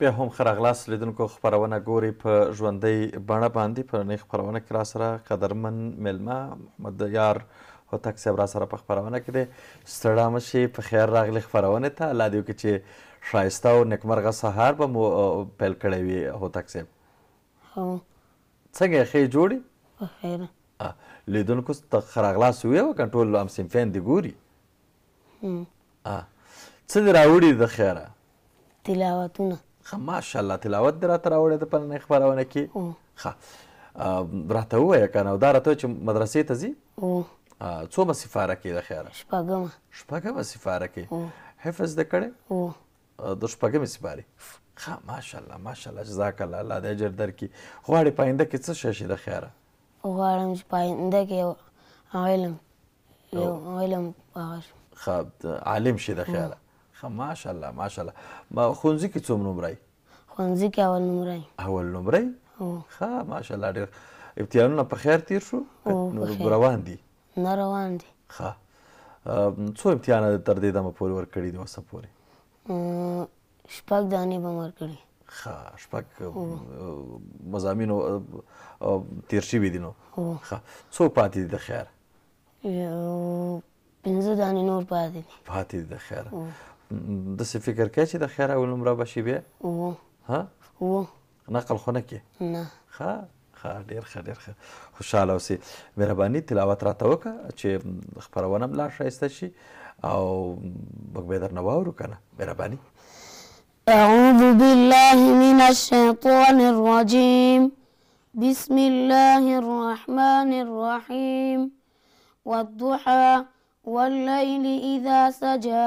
بیا هم ښه راغلاست لیدونکو خپرونه ګوري په ژوندۍ بڼه باندې په نننۍ خپرونه کې راسره قدرمن میلمه محمد یار هوتک صاحب راسره په خپرونه کې دی ستړه مه شئ په خیر راغلي خپرونې ته الله دې وکړي چې ښایسته او نیکمرغه سهار به مو پیل کړی وي هوتک صاحب هو څنګه یې ښې جوړې په خیر لیدونکو ته ښه راغلاست وویې وکړه ټول همصنفیان دې ګوري څه دې راوړي د خیره تلاوتونه خه ماشاءالله تلاوت در ته راوړې ده په نن خبرونه کې ښه راته ووایه که نه او دا راته چې مدرسې ته ځي څومه سفاره کې د خیره شپږمه شپږمه سفاره کې حفظ ده کړی د شپږمې سفارې ښه ماشاءالله ماشاءالله جزاک الله الله دې اجر درکړي غواړې په آینده کې څه شی شي د خیره غواړم چې په آینده کې علم یو علم هغه ښه عالم شي د خیره ماشاءالله ماشاءالله ما خونځي کې څوم نمرای خونځي کې اول نمرای اول نمرای ها ماشاءالله ډېر امتحانونه په خیر تیر شو نو روان دي نه روان دي ها څو امتحانه تر دې دمه پورې ورکړي دي اوسه پورې شپږ دانې به ورکړي ښه شپږ مضامین تیر شوي دي نو ښه څو پاتې دي د خیر پنځه دانې نور پاتې دي پاتې دي د خیر داسې فکر کوي چې د خیر اول نمره به شي بیا و ها و نقل خو نه کې نه ښه ښه ډېر ښه ډېر ښه خوشحاله اوسې مهرباني تلاوت راته وکړه چې خپرونه هم لا ښایسته شي او موږ به درنه واورو که نه مهرباني أعوذ بالله من الشيطان الرجيم بسم الله الرحمن الرحيم والضحى والليل إذا سجى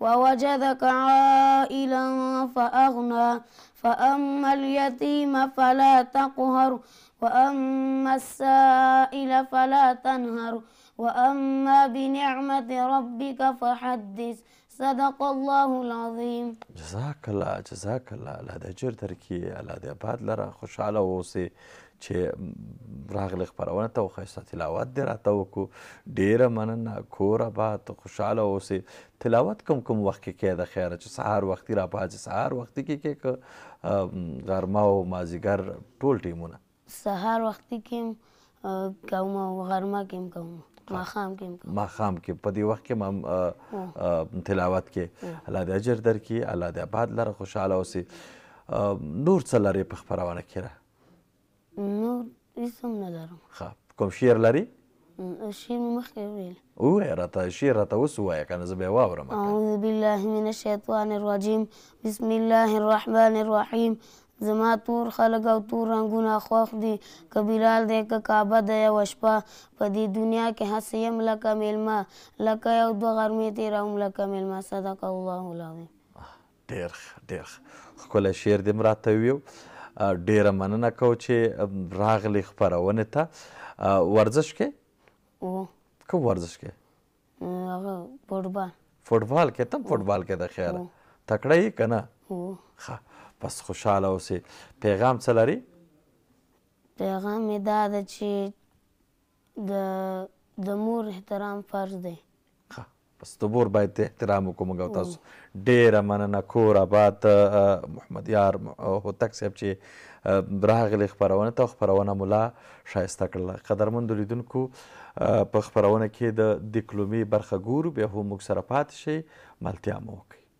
ووجدك عائلا فأغنى فأما اليتيم فلا تقهر وأما السائل فلا تنهر وأما بنعمة ربك فحدث صدق الله العظيم جزاك الله جزاك الله الله د اجر درکې الله د آباد لره خوشحاله اوسې چې راغلی خپرونه ته وښایسته تلاوت دې راته وکړو ډېره مننه کوره باد خوشحاله اوسې تلاوت کوم کوم وخت کې کې د خیره چې سهار وختي را پاځي سهار وختي کې کې غرما او مازیګر ټول ټیمونه سهار وختي کې کوم او غرما کې کوم ماخام کې ماخام کې په دې وخت کې مم تلاوت کې الله دې اجر درکړي الله دې آباد لره خوشاله اوسي نور څه لري په خبرونه کې نور هیڅ هم نه لرم ښه کوم شعر لري شعر مې مخکې وویل ووایه راته شعر راته اوس ووایه که نه زه بیا واورم اعوذ بالله من الشیطان الرجیم بسم الله الرحمن الرحیم زما تور خلک او تور رنګونه خوښ دي که بلال دی که کعبه ده یوه شپه په دې دنیا کې هسې یم لکه میلمه لکه یو دوه غرمې تېروم لکه میلمه صدق الله العظیم ډېر ښه ډېر ښه ښکلی شعر دې م راته وویو ډیره مننه کو چې راغلی خبرونه ته ورزش کې او کوم ورزش کې هغه فوټبال فوټبال کې ته فوټبال کې د خیر تکړه یې کنه خا پس خوشاله اوسې پیغام څه لري پیغام دا ده چې د د مور احترام فرض دی استبور باید ته احترام وکړو موږ تاسو ډیره مننه کور آباد محمد یار هوتک صاحب چې راغلی خپرونه ته خپرونه مولا شایسته کړله قدرمن لیدونکو په خپرونه کې د ډیپلومي برخه ګورو بیا هم موږ سره پاتې شي ملتیا مو وکړئ